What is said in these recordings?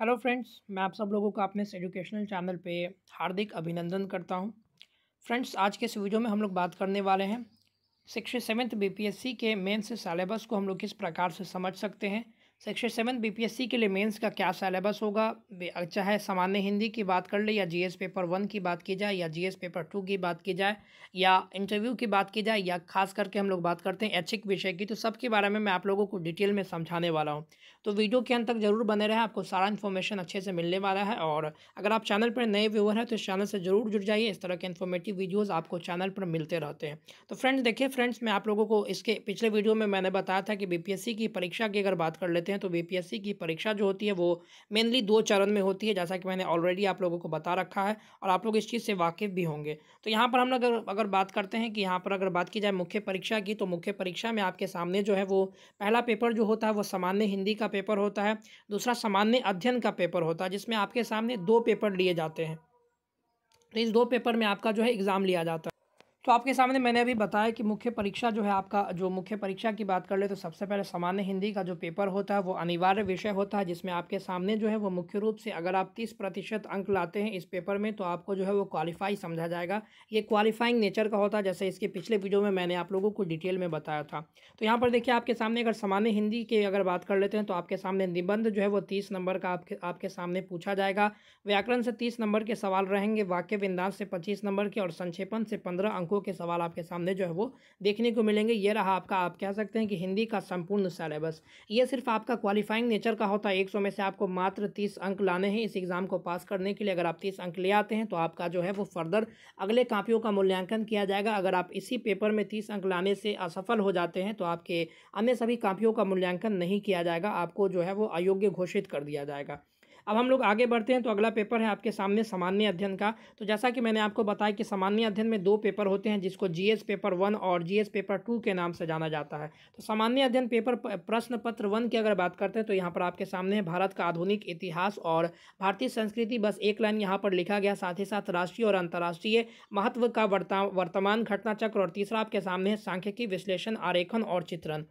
hello friends मैं आप सब लोगों को अपने इस एजुकेशनल चैनल पे हार्दिक अभिनंदन करता हूं फ्रेंड्स आज के इस वीडियो में हम लोग बात करने वाले हैं सिक्सटी सेवन्थ बीपीएससी के मेन से सलेबस को हम लोग किस प्रकार से समझ सकते हैं सेक्शन सेवन बीपीएससी के लिए मेंस का क्या सेलेबस होगा चाहे अच्छा सामान्य हिंदी की बात कर ले या जीएस पेपर वन की बात की जाए या जीएस पेपर टू की बात की जाए या इंटरव्यू की बात की जाए या खास करके हम लोग बात करते हैं ऐच्छिक विषय की तो सबके बारे में मैं आप लोगों को डिटेल में समझाने वाला हूँ तो वीडियो के अंत तक जरूर बने रहे आपको सारा इन्फॉर्मेशन अच्छे से मिलने वाला है और अगर आप चैनल पर नए व्यूअर हैं तो इस चैनल से जरूर जुड़ जाइए इस तरह के इन्फॉर्मेटिव वीडियोज़ आपको चैनल पर मिलते रहते हैं तो फ्रेंड्स देखिए फ्रेंड्स मैं आप लोगों को इसके पिछले वीडियो में मैंने बताया था कि बी की परीक्षा की अगर बात कर लेते लेते हैं तो बीपीएससी की परीक्षा जो होती है वो मेनली दो चरण में होती है जैसा कि मैंने ऑलरेडी आप लोगों को बता रखा है और आप लोग इस चीज़ से वाकिफ़ भी होंगे तो यहाँ पर हम लोग अगर बात करते हैं कि यहाँ पर अगर बात की जाए मुख्य परीक्षा की तो मुख्य परीक्षा में आपके सामने जो है वो पहला पेपर जो होता है वो सामान्य हिंदी का पेपर होता है दूसरा सामान्य अध्ययन का पेपर होता है जिसमें आपके सामने दो पेपर लिए जाते हैं तो इस दो पेपर में आपका जो है एग्ज़ाम लिया जाता है तो आपके सामने मैंने अभी बताया कि मुख्य परीक्षा जो है आपका जो मुख्य परीक्षा की बात कर ले तो सबसे पहले सामान्य हिंदी का जो पेपर होता है वो अनिवार्य विषय होता है जिसमें आपके सामने जो है वो मुख्य रूप से अगर आप तीस प्रतिशत अंक लाते हैं इस पेपर में तो आपको जो है वो क्वालिफाई समझा जाएगा ये क्वालिफाइंग नेचर का होता है जैसे इसके पिछले वीडियो में मैंने आप लोगों को डिटेल में बताया था तो यहाँ पर देखिए आपके सामने अगर सामान्य हिंदी की अगर बात कर लेते हैं तो आपके सामने निबंध जो है वो तीस नंबर का आपके आपके सामने पूछा जाएगा व्याकरण से तीस नंबर के सवाल रहेंगे वाक्य विन्दास से पच्चीस नंबर के और संक्षेपण से पंद्रह अंकों अंकों के सवाल आपके सामने जो है वो देखने को मिलेंगे ये रहा आपका आप कह सकते हैं कि हिंदी का संपूर्ण सिलेबस ये सिर्फ आपका क्वालिफाइंग नेचर का होता है एक सौ में से आपको मात्र तीस अंक लाने हैं इस एग्ज़ाम को पास करने के लिए अगर आप तीस अंक ले आते हैं तो आपका जो है वो फर्दर अगले कापियों का मूल्यांकन किया जाएगा अगर आप इसी पेपर में तीस अंक लाने से असफल हो जाते हैं तो आपके अन्य सभी कापियों का मूल्यांकन नहीं किया जाएगा आपको जो है वो अयोग्य घोषित कर दिया जाएगा अब हम लोग आगे बढ़ते हैं तो अगला पेपर है आपके सामने सामान्य अध्ययन का तो जैसा कि मैंने आपको बताया कि सामान्य अध्ययन में दो पेपर होते हैं जिसको जीएस पेपर वन और जीएस पेपर टू के नाम से जाना जाता है तो सामान्य अध्ययन पेपर प्रश्न पत्र वन की अगर बात करते हैं तो यहाँ पर आपके सामने है भारत का आधुनिक इतिहास और भारतीय संस्कृति बस एक लाइन यहाँ पर लिखा गया साथ ही साथ राष्ट्रीय और अंतर्राष्ट्रीय महत्व का वर्तमान घटना चक्र और तीसरा आपके सामने है सांख्यिकी विश्लेषण आरेखन और चित्रण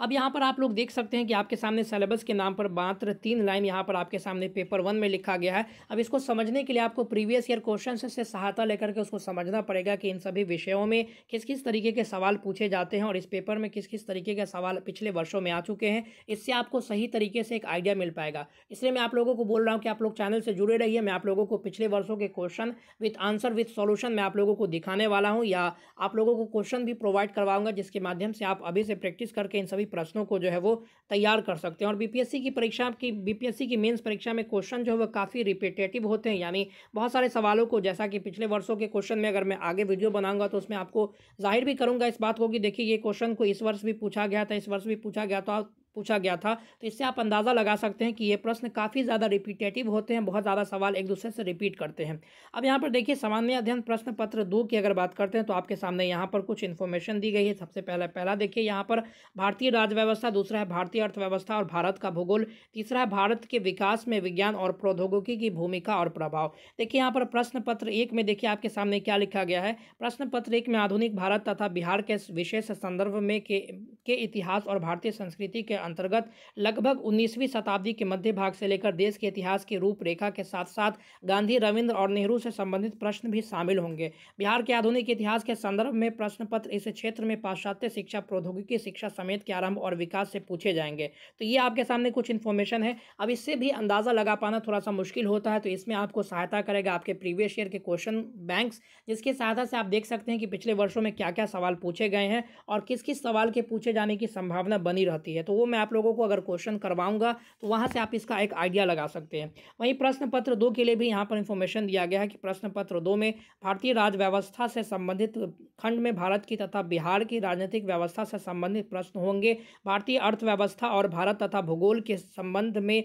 अब यहाँ पर आप लोग देख सकते हैं कि आपके सामने सिलेबस के नाम पर मात्र तीन लाइन यहाँ पर आपके सामने पेपर वन में लिखा गया है अब इसको समझने के लिए आपको प्रीवियस ईयर क्वेश्चन से सहायता लेकर के उसको समझना पड़ेगा कि इन सभी विषयों में किस किस तरीके के सवाल पूछे जाते हैं और इस पेपर में किस किस तरीके के सवाल पिछले वर्षों में आ चुके हैं इससे आपको सही तरीके से एक आइडिया मिल पाएगा इसलिए मैं आप लोगों को बोल रहा हूँ कि आप लोग चैनल से जुड़े रहिए मैं आप लोगों को पिछले वर्षों के question with answer with solution मैं आप लोगों को दिखाने वाला हूँ या आप लोगों को क्वेश्चन भी प्रोवाइड करवाऊंगा जिसके माध्यम से आप अभी से प्रैक्टिस करके इन सभी सभी प्रश्नों को जो है वो तैयार कर सकते हैं और बीपीएससी की परीक्षा की बीपीएससी की मेंस परीक्षा में क्वेश्चन जो है वो काफ़ी रिपीटेटिव होते हैं यानी बहुत सारे सवालों को जैसा कि पिछले वर्षों के क्वेश्चन में अगर मैं आगे वीडियो बनाऊंगा तो उसमें आपको जाहिर भी करूँगा इस बात को कि देखिए ये क्वेश्चन को इस वर्ष भी पूछा गया था इस वर्ष भी पूछा गया था पूछा गया था तो इससे आप अंदाज़ा लगा सकते हैं कि ये प्रश्न काफ़ी ज़्यादा रिपीटेटिव होते हैं बहुत ज़्यादा सवाल एक दूसरे से रिपीट करते हैं अब यहाँ पर देखिए सामान्य अध्ययन प्रश्न पत्र दो की अगर बात करते हैं तो आपके सामने यहाँ पर कुछ इन्फॉर्मेशन दी गई है सबसे पहले पहला देखिए यहाँ पर भारतीय राजव्यवस्था दूसरा है भारतीय अर्थव्यवस्था और भारत का भूगोल तीसरा है भारत के विकास में विज्ञान और प्रौद्योगिकी की भूमिका और प्रभाव देखिए यहाँ पर प्रश्न पत्र एक में देखिए आपके सामने क्या लिखा गया है प्रश्न पत्र एक में आधुनिक भारत तथा बिहार के विशेष संदर्भ में के, के इतिहास और भारतीय संस्कृति के अंतर्गत लगभग 19वीं शताब्दी के मध्य भाग से लेकर देश के इतिहास की रूपरेखा के साथ साथ गांधी रविंद्र और नेहरू से संबंधित प्रश्न भी शामिल होंगे बिहार के आधुनिक इतिहास के संदर्भ में प्रश्न पत्र इस क्षेत्र में पाश्चात्य शिक्षा प्रौद्योगिकी शिक्षा समेत के आरंभ और विकास से पूछे जाएंगे तो ये आपके सामने कुछ इन्फॉर्मेशन है अब इससे भी अंदाज़ा लगा पाना थोड़ा सा मुश्किल होता है तो इसमें आपको सहायता करेगा आपके प्रीवियस ईयर के क्वेश्चन बैंक्स जिसकी सहायता से आप देख सकते हैं कि पिछले वर्षों में क्या क्या सवाल पूछे गए हैं और किस किस सवाल के पूछे जाने की संभावना बनी रहती है तो वो मैं आप लोगों को अगर क्वेश्चन करवाऊंगा तो वहाँ से आप इसका एक आइडिया लगा सकते हैं वहीं प्रश्न पत्र दो के लिए भी यहाँ पर इन्फॉर्मेशन दिया गया है कि प्रश्न पत्र दो में भारतीय राज व्यवस्था से संबंधित खंड में भारत की तथा बिहार की राजनीतिक व्यवस्था से संबंधित प्रश्न होंगे भारतीय अर्थव्यवस्था और भारत तथा भूगोल के संबंध में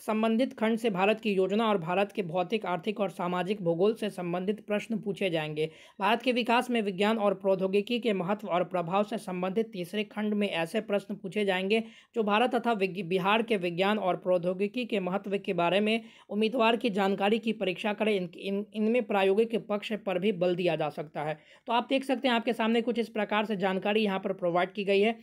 संबंधित खंड से भारत की योजना और भारत के भौतिक आर्थिक और सामाजिक भूगोल से संबंधित प्रश्न पूछे जाएंगे भारत के विकास में विज्ञान और प्रौद्योगिकी के महत्व और प्रभाव से संबंधित तीसरे खंड में ऐसे प्रश्न पूछे जाएंगे जो भारत तथा बिहार के विज्ञान और प्रौद्योगिकी के महत्व के बारे में उम्मीदवार की जानकारी की परीक्षा करें इन इनमें इन प्रायोगिक पक्ष पर भी बल दिया जा सकता है तो आप देख सकते हैं आपके सामने कुछ इस प्रकार से जानकारी यहाँ पर प्रोवाइड की गई है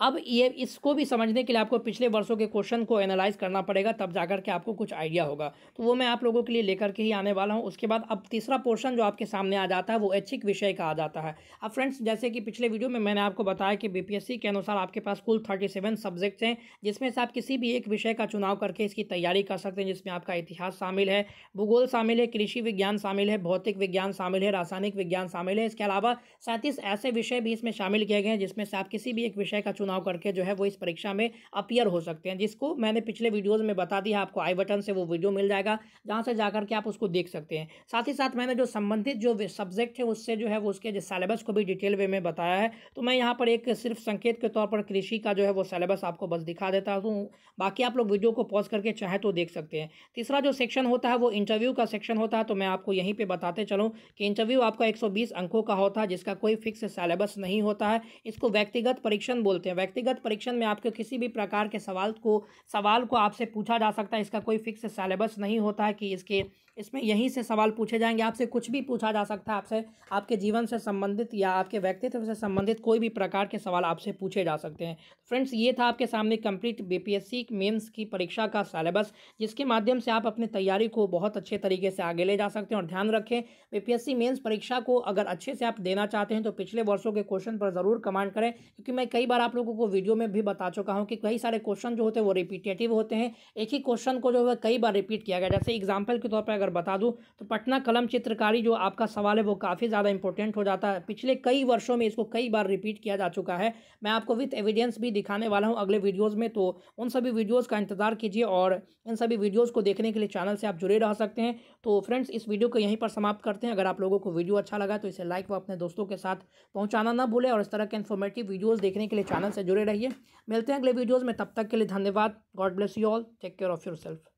अब ये इसको भी समझने के लिए आपको पिछले वर्षों के क्वेश्चन को एनालाइज करना पड़ेगा तब जाकर के आपको कुछ आइडिया होगा तो वो मैं आप लोगों के लिए लेकर के ही आने वाला हूँ उसके बाद अब तीसरा पोर्शन जो आपके सामने आ जाता है वो ऐच्छिक विषय का आ जाता है अब फ्रेंड्स जैसे कि पिछले वीडियो में मैंने आपको बताया कि बी के अनुसार आपके पास कुल थर्टी सेवन सब्जेक्ट्स हैं जिसमें से आप किसी भी एक विषय का चुनाव करके इसकी तैयारी कर सकते हैं जिसमें आपका इतिहास शामिल है भूगोल शामिल है कृषि विज्ञान शामिल है भौतिक विज्ञान शामिल है रासायनिक विज्ञान शामिल है इसके अलावा सैंतीस ऐसे विषय भी इसमें शामिल किए गए हैं जिसमें से आप किसी भी एक विषय का चुनाव करके जो है वो इस परीक्षा में अपियर हो सकते हैं जिसको मैंने पिछले वीडियोज़ में बता दिया आपको आई बटन से वो वीडियो मिल जाएगा जहाँ से जाकर के आप उसको देख सकते हैं साथ ही साथ मैंने जो संबंधित जो सब्जेक्ट है उससे जो है वो उसके सिलेबस को भी डिटेल वे में बताया है तो मैं यहाँ पर एक सिर्फ संकेत के तौर पर कृषि का जो है वो सिलेबस आपको बस दिखा देता हूँ बाकी आप लोग वीडियो को पॉज करके चाहे तो देख सकते हैं तीसरा जो सेक्शन होता है वो इंटरव्यू का सेक्शन होता है तो मैं आपको यहीं पर बताते चलूँ कि इंटरव्यू आपका एक अंकों का होता है जिसका कोई फिक्स सिलेबस नहीं होता है इसको व्यक्तिगत परीक्षण बोलते हैं है व्यक्तिगत परीक्षण में आपके किसी भी प्रकार के सवाल को सवाल को आपसे पूछा जा सकता है इसका कोई फिक्स सिलेबस नहीं होता है कि इसके इसमें यहीं से सवाल पूछे जाएंगे आपसे कुछ भी पूछा जा सकता है आपसे आपके जीवन से संबंधित या आपके व्यक्तित्व से संबंधित कोई भी प्रकार के सवाल आपसे पूछे जा सकते हैं फ्रेंड्स ये था आपके सामने कंप्लीट बीपीएससी मेंस की परीक्षा का सलेबस जिसके माध्यम से आप अपनी तैयारी को बहुत अच्छे तरीके से आगे ले जा सकते हैं और ध्यान रखें बी मेंस परीक्षा को अगर अच्छे से आप देना चाहते हैं तो पिछले वर्षों के क्वेश्चन पर ज़रूर कमांड करें क्योंकि मैं कई बार आप लोगों को वीडियो में भी बता चुका हूँ कि कई सारे क्वेश्चन जो होते हैं वो रिपीटेटिव होते हैं एक ही क्वेश्चन को जो है कई बार रिपीट किया गया जैसे एग्जाम्पल के तौर पर अगर बता दूँ तो पटना कलम चित्रकारी जो आपका सवाल है वो काफ़ी ज़्यादा इंपॉर्टेंट हो जाता है पिछले कई वर्षों में इसको कई बार रिपीट किया जा चुका है मैं आपको विथ एविडेंस भी दिखाने वाला हूँ अगले वीडियोज़ में तो उन सभी वीडियोज़ का इंतजार कीजिए और इन सभी वीडियोज़ को देखने के लिए चैनल से आप जुड़े रह सकते हैं तो फ्रेंड्स इस वीडियो को यहीं पर समाप्त करते हैं अगर आप लोगों को वीडियो अच्छा लगा तो इसे लाइक व अपने दोस्तों के साथ पहुँचाना ना भूलें और इस तरह के इन्फॉर्मेटिव वीडियोज़ देखने के लिए चैनल से जुड़े रहिए मिलते हैं अगले वीडियोज़ में तब तक के लिए धन्यवाद God bless you all take care of your self